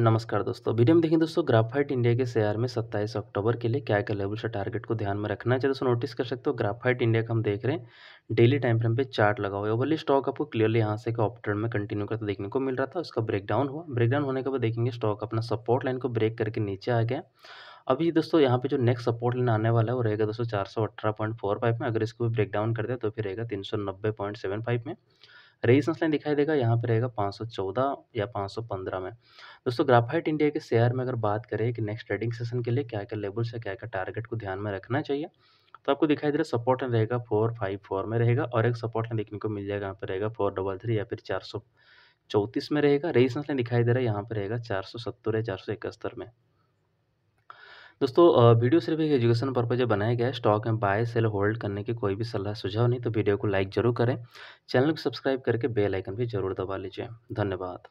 नमस्कार दोस्तों वीडियो में देखें दोस्तों ग्राफाइट इंडिया के शेयर में 27 अक्टूबर के लिए क्या क्या लेवल से टारगेट को ध्यान में रखना है चाहिए दोस्तों नोटिस कर सकते हो ग्राफाइट इंडिया का हम देख रहे हैं डेली टाइम फ्रेम पे चार्ट लगा हुआ है ओवरली स्टॉक आपको क्लियरली यहाँ से अप में कंटिन्यू करता देखने को मिल रहा था उसका ब्रेकडाउन हुआ ब्रेकडाउन होने के बाद देखेंगे स्टॉक अपना सपोर्ट लाइन को ब्रेक करके नीचे आ गया अभी दोस्तों यहाँ पे जो नेक्स्ट सपोर्ट लाइन आने वाला है वो रहेगा दोस्तों चार सौ अठारह पॉइंट फोर फाइव में अगर इसको भी ब्रेकडाउन कर दे तो फिर रहेगा तीन सौ नब्बे पॉइंट सेवन फाइव में रेजिस्टेंस लाइन दिखाई देगा यहाँ पे रहेगा 514 या 515 में दोस्तों ग्राफाइट इंडिया के शेयर में अगर बात करें कि नेक्स्ट ट्रेडिंग सेशन के लिए क्या क्या लेवल्स से क्या क्या टारगेट को ध्यान में रखना चाहिए तो आपको दिखाई दे रहा है सपोर्ट रहेगा फोर फाइव फोर में रहेगा और एक सपोर्ट लाइन देखने को मिल जाएगा यहाँ पर रहेगा फोर डबल थ्री या फिर चार सौ चौंतीस में रहेगा रेजिस्टेंस लाइन दिखाई दे रहा है यहाँ पर रहेगा चार सौ सत्तर या चार सौ इकहत्तर में दोस्तों वीडियो सिर्फ एक एजुकेशन पर्पज बनाया गया है स्टॉक में बाय सेल होल्ड करने की कोई भी सलाह सुझाव नहीं तो वीडियो को लाइक जरूर करें चैनल को सब्सक्राइब करके बेल आइकन भी जरूर दबा लीजिए धन्यवाद